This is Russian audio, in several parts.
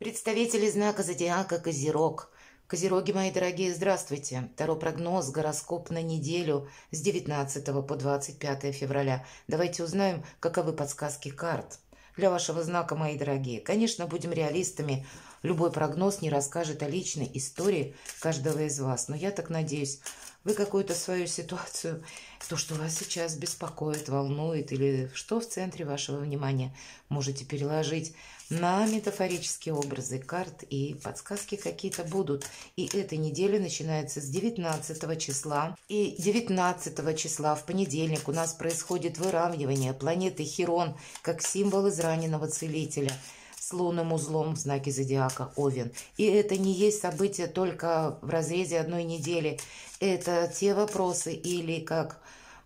Представители знака зодиака Козерог. Козероги, мои дорогие, здравствуйте. Таро прогноз, гороскоп на неделю с 19 по 25 февраля. Давайте узнаем, каковы подсказки карт. Для вашего знака, мои дорогие, конечно, будем реалистами – Любой прогноз не расскажет о личной истории каждого из вас. Но я так надеюсь, вы какую-то свою ситуацию, то, что вас сейчас беспокоит, волнует или что в центре вашего внимания, можете переложить на метафорические образы карт и подсказки какие-то будут. И эта неделя начинается с 19 числа. И 19 числа в понедельник у нас происходит выравнивание планеты Херон как символ израненного целителя – с лунным узлом в знаке зодиака Овен. И это не есть событие только в разрезе одной недели. Это те вопросы или, как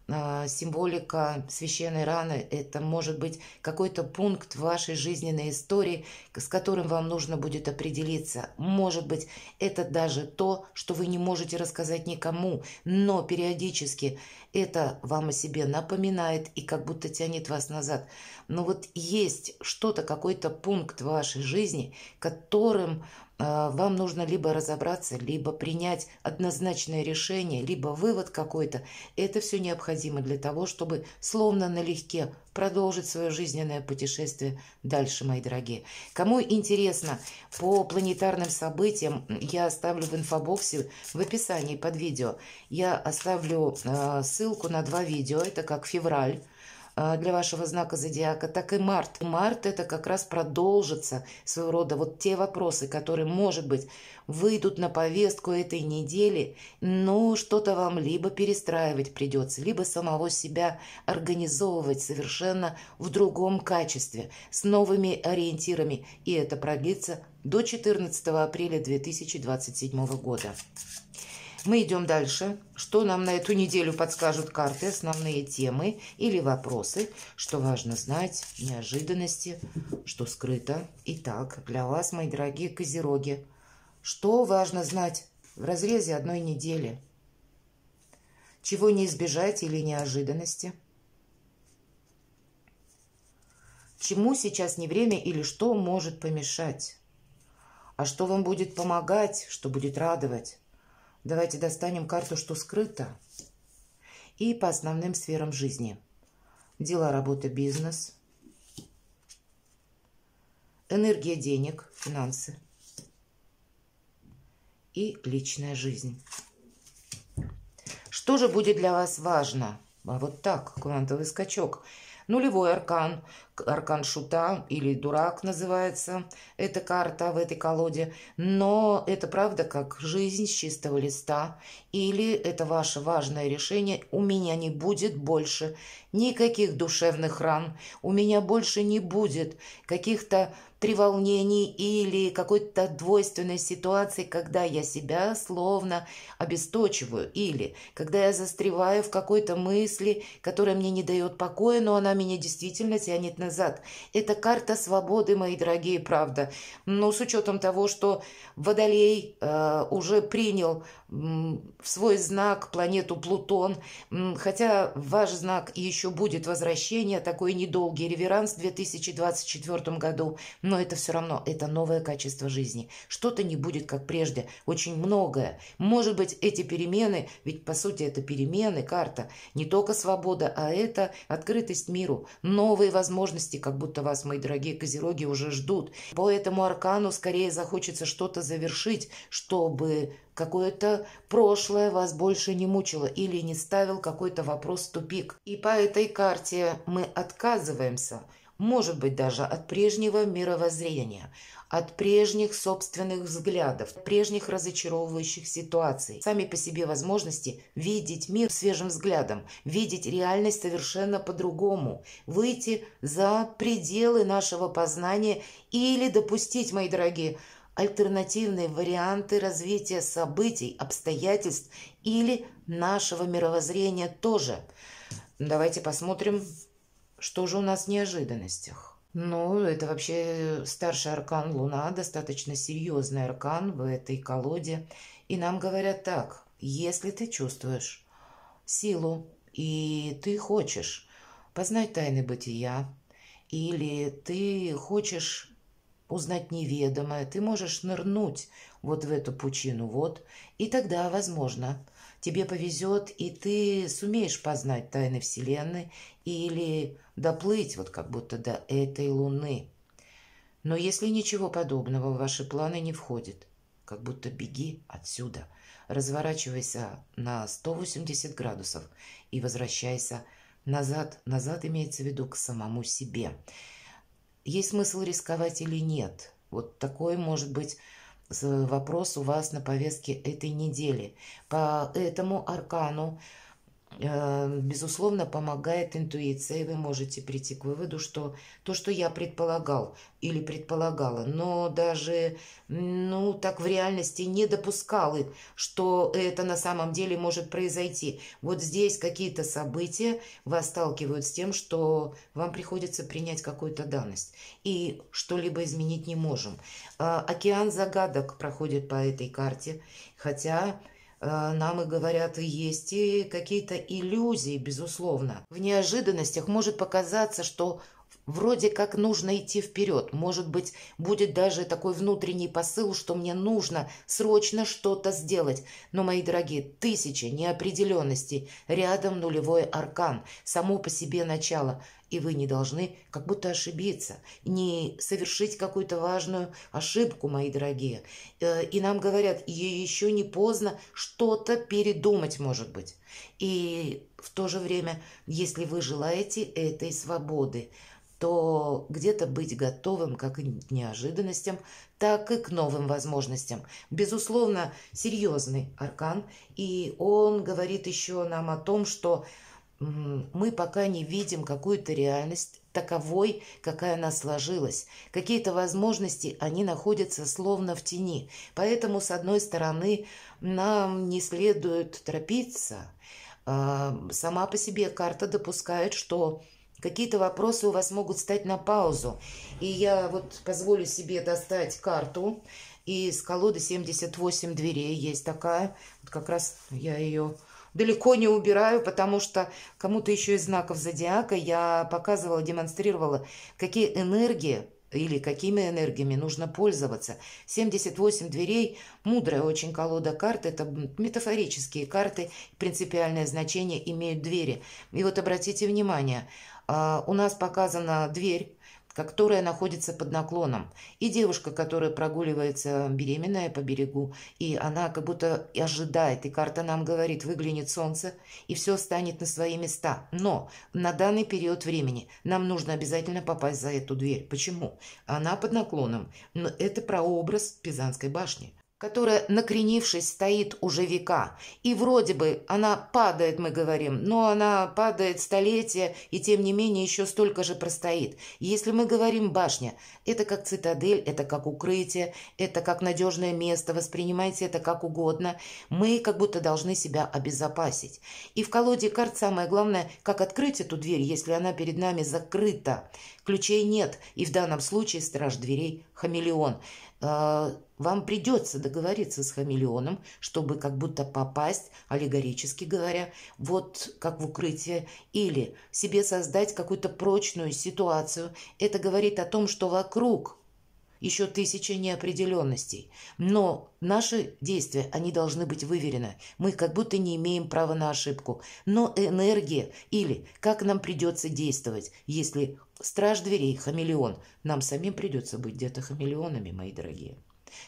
а, символика священной раны, это может быть какой-то пункт в вашей жизненной истории, с которым вам нужно будет определиться. Может быть, это даже то, что вы не можете рассказать никому, но периодически это вам о себе напоминает и как будто тянет вас назад. Но вот есть что-то, какой-то пункт в вашей жизни, которым Э, вам нужно либо разобраться, либо принять однозначное решение, либо вывод какой-то. Это все необходимо для того, чтобы словно налегке продолжить свое жизненное путешествие дальше, мои дорогие. Кому интересно, по планетарным событиям я оставлю в инфобоксе в описании под видео. Я оставлю э, ссылку на два видео. Это как февраль а, для вашего знака зодиака, так и март. Март это как раз продолжится своего рода вот те вопросы, которые, может быть, выйдут на повестку этой недели, но что-то вам либо перестраивать придется, либо самого себя организовывать совершенно в другом качестве, с новыми ориентирами, и это продлится до 14 апреля 2027 года. Мы идем дальше. Что нам на эту неделю подскажут карты, основные темы или вопросы, что важно знать, неожиданности, что скрыто. Итак, для вас, мои дорогие козероги, что важно знать в разрезе одной недели? Чего не избежать или неожиданности? Чему сейчас не время или что может помешать? А что вам будет помогать, что будет радовать? Давайте достанем карту, что скрыто, и по основным сферам жизни. Дела, работа, бизнес, энергия денег, финансы и личная жизнь. Что же будет для вас важно? А вот так, квантовый скачок. Нулевой аркан, Аркан Шута или Дурак называется эта карта в этой колоде. Но это правда как жизнь с чистого листа. Или это ваше важное решение. У меня не будет больше никаких душевных ран. У меня больше не будет каких-то треволнений или какой-то двойственной ситуации, когда я себя словно обесточиваю, или когда я застреваю в какой-то мысли, которая мне не дает покоя, но она меня действительно тянет назад. Это карта свободы, мои дорогие, правда. Но с учетом того, что Водолей э, уже принял в свой знак, планету Плутон, хотя ваш знак и еще будет возвращение, такой недолгий реверанс в 2024 году, но это все равно, это новое качество жизни. Что-то не будет, как прежде, очень многое. Может быть, эти перемены, ведь по сути это перемены, карта, не только свобода, а это открытость миру, новые возможности, как будто вас, мои дорогие козероги, уже ждут. По этому аркану скорее захочется что-то завершить, чтобы какое-то прошлое вас больше не мучило или не ставил какой-то вопрос в тупик. И по этой карте мы отказываемся, может быть, даже от прежнего мировоззрения, от прежних собственных взглядов, прежних разочаровывающих ситуаций. Сами по себе возможности видеть мир свежим взглядом, видеть реальность совершенно по-другому, выйти за пределы нашего познания или допустить, мои дорогие, альтернативные варианты развития событий, обстоятельств или нашего мировоззрения тоже. Давайте посмотрим, что же у нас в неожиданностях. Ну, это вообще старший аркан Луна, достаточно серьезный аркан в этой колоде. И нам говорят так, если ты чувствуешь силу, и ты хочешь познать тайны бытия, или ты хочешь узнать неведомое, ты можешь нырнуть вот в эту пучину, вот, и тогда, возможно, тебе повезет, и ты сумеешь познать тайны Вселенной или доплыть вот как будто до этой Луны. Но если ничего подобного в ваши планы не входит, как будто беги отсюда, разворачивайся на 180 градусов и возвращайся назад. Назад имеется в виду к самому себе есть смысл рисковать или нет. Вот такой, может быть, э, вопрос у вас на повестке этой недели. По этому аркану Э, безусловно, помогает интуиция, и вы можете прийти к выводу, что то, что я предполагал или предполагала, но даже, ну, так в реальности не допускала, что это на самом деле может произойти. Вот здесь какие-то события вас сталкивают с тем, что вам приходится принять какую-то данность, и что-либо изменить не можем. Э, океан загадок проходит по этой карте, хотя а, нам и говорят, и есть, и какие-то иллюзии, безусловно. В неожиданностях может показаться, что Вроде как нужно идти вперед. Может быть, будет даже такой внутренний посыл, что мне нужно срочно что-то сделать. Но, мои дорогие, тысячи неопределенностей. Рядом нулевой аркан. Само по себе начало. И вы не должны как будто ошибиться, не совершить какую-то важную ошибку, мои дорогие. Э, и нам говорят, еще не поздно что-то передумать, может быть. И в то же время, если вы желаете этой свободы – то где-то быть готовым как к неожиданностям, так и к новым возможностям. Безусловно, серьезный аркан, и он говорит еще нам о том, что мы пока не видим какую-то реальность таковой, какая она сложилась. Какие-то возможности, они находятся словно в тени. Поэтому, с одной стороны, нам не следует торопиться. А, сама по себе карта допускает, что Какие-то вопросы у вас могут стать на паузу. И я вот позволю себе достать карту. из колоды 78 дверей есть такая. Вот как раз я ее далеко не убираю, потому что кому-то еще из знаков зодиака я показывала, демонстрировала, какие энергии или какими энергиями нужно пользоваться. 78 дверей – мудрая очень колода карт. Это метафорические карты, принципиальное значение имеют двери. И вот обратите внимание – а, у нас показана дверь, которая находится под наклоном. И девушка, которая прогуливается беременная по берегу, и она как будто ожидает, и карта нам говорит, выглянет солнце, и все станет на свои места. Но на данный период времени нам нужно обязательно попасть за эту дверь. Почему? Она под наклоном. Но это прообраз Пизанской башни которая, накренившись, стоит уже века. И вроде бы она падает, мы говорим, но она падает столетия и тем не менее еще столько же простоит. если мы говорим «башня», это как цитадель, это как укрытие, это как надежное место, воспринимайте это как угодно. Мы как будто должны себя обезопасить. И в колоде карт самое главное, как открыть эту дверь, если она перед нами закрыта. Ключей нет, и в данном случае страж дверей – хамелеон. А, вам придется договориться с хамелеоном, чтобы как будто попасть, аллегорически говоря, вот как в укрытие, или себе создать какую-то прочную ситуацию. Это говорит о том, что вокруг еще тысячи неопределенностей. Но наши действия, они должны быть выверены. Мы как будто не имеем права на ошибку. Но энергия или как нам придется действовать, если страж дверей хамелеон, нам самим придется быть где-то хамелеонами, мои дорогие.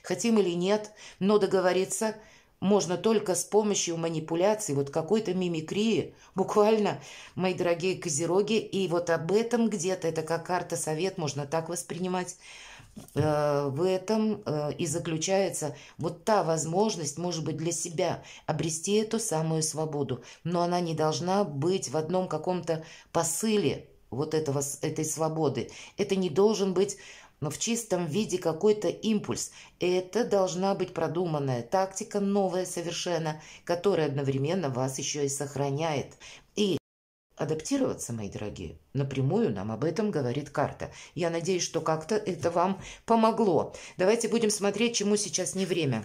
Хотим или нет, но договориться можно только с помощью манипуляций, вот какой-то мимикрии, буквально, мои дорогие козероги, и вот об этом где-то, это как карта совет, можно так воспринимать – Э, в этом э, и заключается вот та возможность, может быть, для себя обрести эту самую свободу. Но она не должна быть в одном каком-то посыле вот этого, этой свободы. Это не должен быть но ну, в чистом виде какой-то импульс. Это должна быть продуманная тактика, новая совершенно, которая одновременно вас еще и сохраняет адаптироваться, мои дорогие. Напрямую нам об этом говорит карта. Я надеюсь, что как-то это вам помогло. Давайте будем смотреть, чему сейчас не время.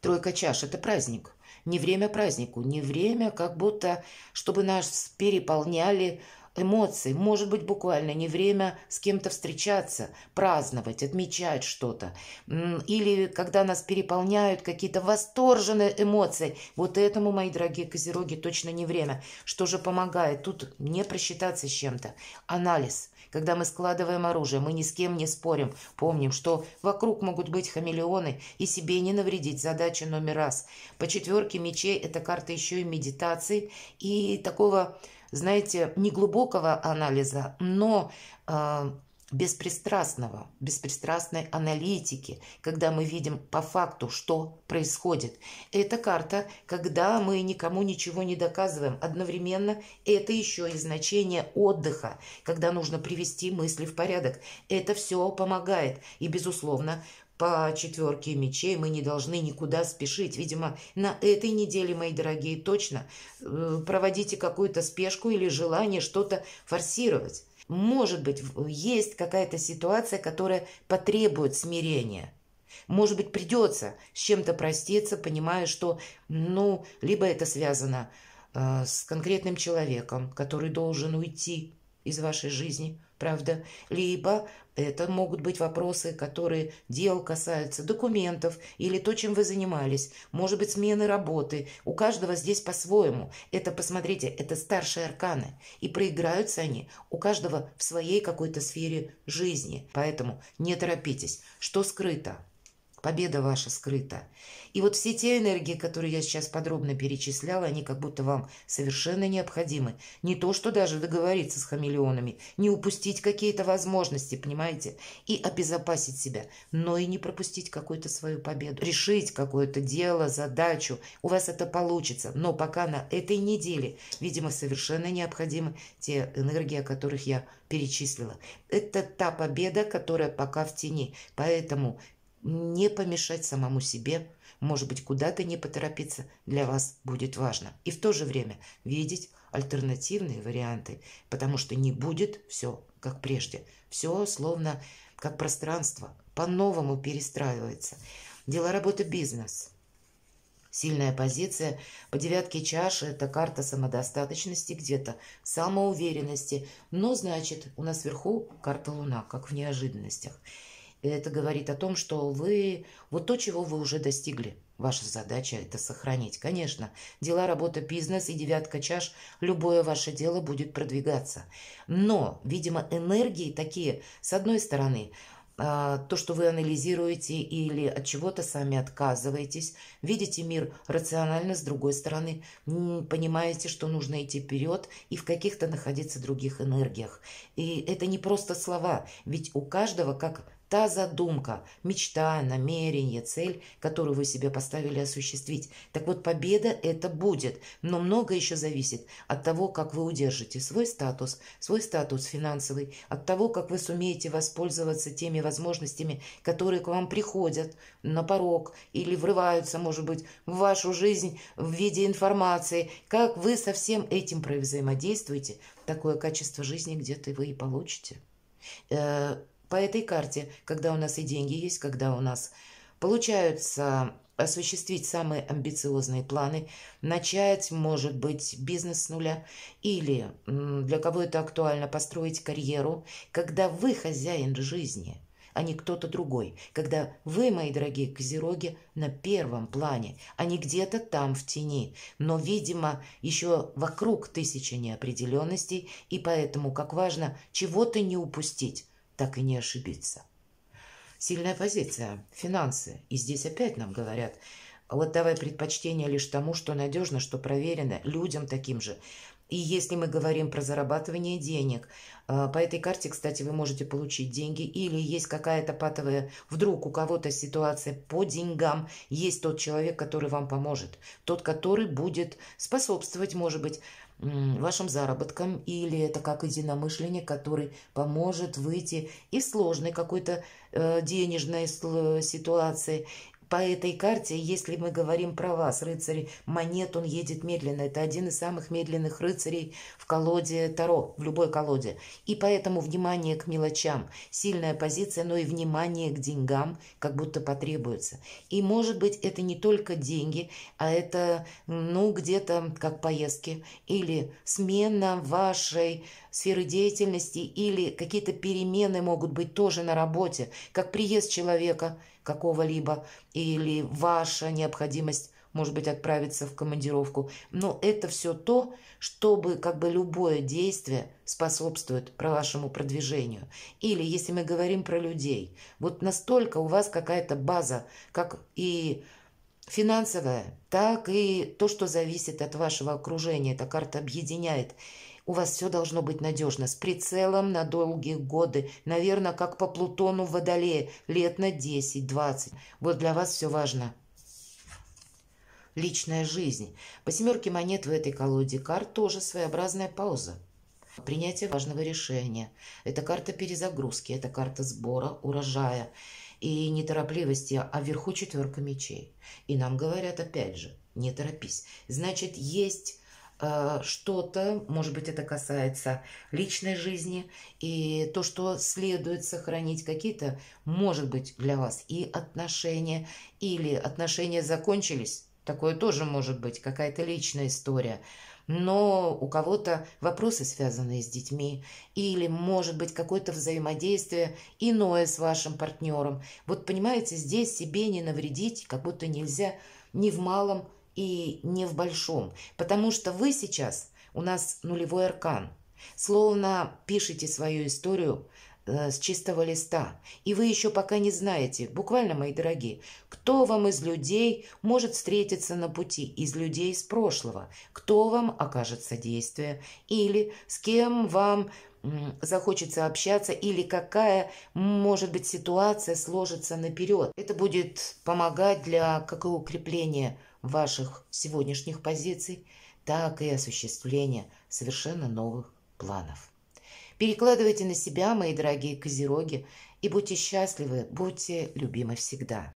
Тройка чаш – это праздник. Не время празднику, не время, как будто, чтобы нас переполняли эмоций, может быть, буквально не время с кем-то встречаться, праздновать, отмечать что-то. Или когда нас переполняют какие-то восторженные эмоции. Вот этому, мои дорогие козероги, точно не время. Что же помогает? Тут не просчитаться с чем-то. Анализ. Когда мы складываем оружие, мы ни с кем не спорим. Помним, что вокруг могут быть хамелеоны, и себе не навредить. Задача номер раз. По четверке мечей эта карта еще и медитации, и такого знаете, не глубокого анализа, но э, беспристрастного, беспристрастной аналитики, когда мы видим по факту, что происходит. Это карта, когда мы никому ничего не доказываем. Одновременно это еще и значение отдыха, когда нужно привести мысли в порядок. Это все помогает. И, безусловно, по четверке мечей мы не должны никуда спешить. Видимо, на этой неделе, мои дорогие, точно э, проводите какую-то спешку или желание что-то форсировать. Может быть, есть какая-то ситуация, которая потребует смирения. Может быть, придется с чем-то проститься, понимая, что, ну, либо это связано э, с конкретным человеком, который должен уйти, из вашей жизни, правда? Либо это могут быть вопросы, которые дел касаются, документов или то, чем вы занимались. Может быть, смены работы. У каждого здесь по-своему. Это, посмотрите, это старшие арканы. И проиграются они у каждого в своей какой-то сфере жизни. Поэтому не торопитесь. Что скрыто? Победа ваша скрыта. И вот все те энергии, которые я сейчас подробно перечисляла, они как будто вам совершенно необходимы. Не то, что даже договориться с хамелеонами, не упустить какие-то возможности, понимаете, и обезопасить себя, но и не пропустить какую-то свою победу. Решить какое-то дело, задачу. У вас это получится, но пока на этой неделе, видимо, совершенно необходимы те энергии, о которых я перечислила. Это та победа, которая пока в тени. Поэтому не помешать самому себе, может быть, куда-то не поторопиться для вас будет важно. И в то же время видеть альтернативные варианты, потому что не будет все как прежде. Все словно как пространство по-новому перестраивается. Дело работы бизнес – Сильная позиция по девятке чаши – это карта самодостаточности где-то, самоуверенности. Но, значит, у нас вверху карта Луна, как в неожиданностях. Это говорит о том, что вы... Вот то, чего вы уже достигли. Ваша задача – это сохранить. Конечно, дела, работа, бизнес и девятка чаш – любое ваше дело будет продвигаться. Но, видимо, энергии такие, с одной стороны, а, то, что вы анализируете или от чего-то сами отказываетесь, видите мир рационально, с другой стороны, понимаете, что нужно идти вперед и в каких-то находиться других энергиях. И это не просто слова, ведь у каждого, как Та задумка, мечта, намерение, цель, которую вы себе поставили осуществить. Так вот, победа это будет, но много еще зависит от того, как вы удержите свой статус, свой статус финансовый, от того, как вы сумеете воспользоваться теми возможностями, которые к вам приходят на порог или врываются, может быть, в вашу жизнь в виде информации, как вы со всем этим взаимодействуете, такое качество жизни где-то вы и получите. Э, по этой карте, когда у нас и деньги есть, когда у нас получаются осуществить самые амбициозные планы, начать, может быть, бизнес с нуля, или для кого это актуально, построить карьеру, когда вы хозяин жизни, а не кто-то другой, когда вы, мои дорогие козероги, на первом плане, а не где-то там в тени, но, видимо, еще вокруг тысячи неопределенностей, и поэтому как важно чего-то не упустить, так и не ошибиться. Сильная позиция, финансы. И здесь опять нам говорят, вот давай предпочтение лишь тому, что надежно, что проверено, людям таким же, и если мы говорим про зарабатывание денег, а, по этой карте, кстати, вы можете получить деньги, или есть какая-то патовая, вдруг у кого-то ситуация по деньгам, есть тот человек, который вам поможет, тот, который будет способствовать, может быть, вашим заработкам, или это как единомышленник, который поможет выйти из сложной какой-то э, денежной ситуации, по этой карте, если мы говорим про вас, рыцарь монет, он едет медленно. Это один из самых медленных рыцарей в колоде Таро, в любой колоде. И поэтому внимание к мелочам, сильная позиция, но и внимание к деньгам, как будто потребуется. И может быть это не только деньги, а это, ну, где-то как поездки или смена вашей сферы деятельности или какие-то перемены могут быть тоже на работе, как приезд человека – какого-либо, или ваша необходимость может быть, отправиться в командировку. Но это все то, чтобы как бы любое действие способствует про вашему продвижению. Или если мы говорим про людей, вот настолько у вас какая-то база, как и финансовая, так и то, что зависит от вашего окружения. Эта карта объединяет. У вас все должно быть надежно, с прицелом на долгие годы, наверное, как по Плутону в Водолее, лет на 10-20. Вот для вас все важно. Личная жизнь. По семерке монет в этой колоде карт тоже своеобразная пауза. Принятие важного решения. Это карта перезагрузки, это карта сбора урожая и неторопливости, а вверху четверка мечей. И нам говорят опять же, не торопись. Значит, есть Э, что-то, может быть, это касается личной жизни, и то, что следует сохранить какие-то, может быть, для вас и отношения, или отношения закончились, такое тоже может быть, какая-то личная история, но у кого-то вопросы, связанные с детьми, или, может быть, какое-то взаимодействие иное с вашим партнером. Вот, понимаете, здесь себе не навредить, как будто нельзя ни в малом, и не в большом, потому что вы сейчас у нас нулевой аркан. Словно пишете свою историю э, с чистого листа. И вы еще пока не знаете, буквально, мои дорогие, кто вам из людей может встретиться на пути, из людей из прошлого, кто вам окажется действие, или с кем вам захочется общаться или какая, может быть, ситуация сложится наперед. Это будет помогать для какого укрепления ваших сегодняшних позиций, так и осуществление совершенно новых планов. Перекладывайте на себя, мои дорогие козероги, и будьте счастливы, будьте любимы всегда.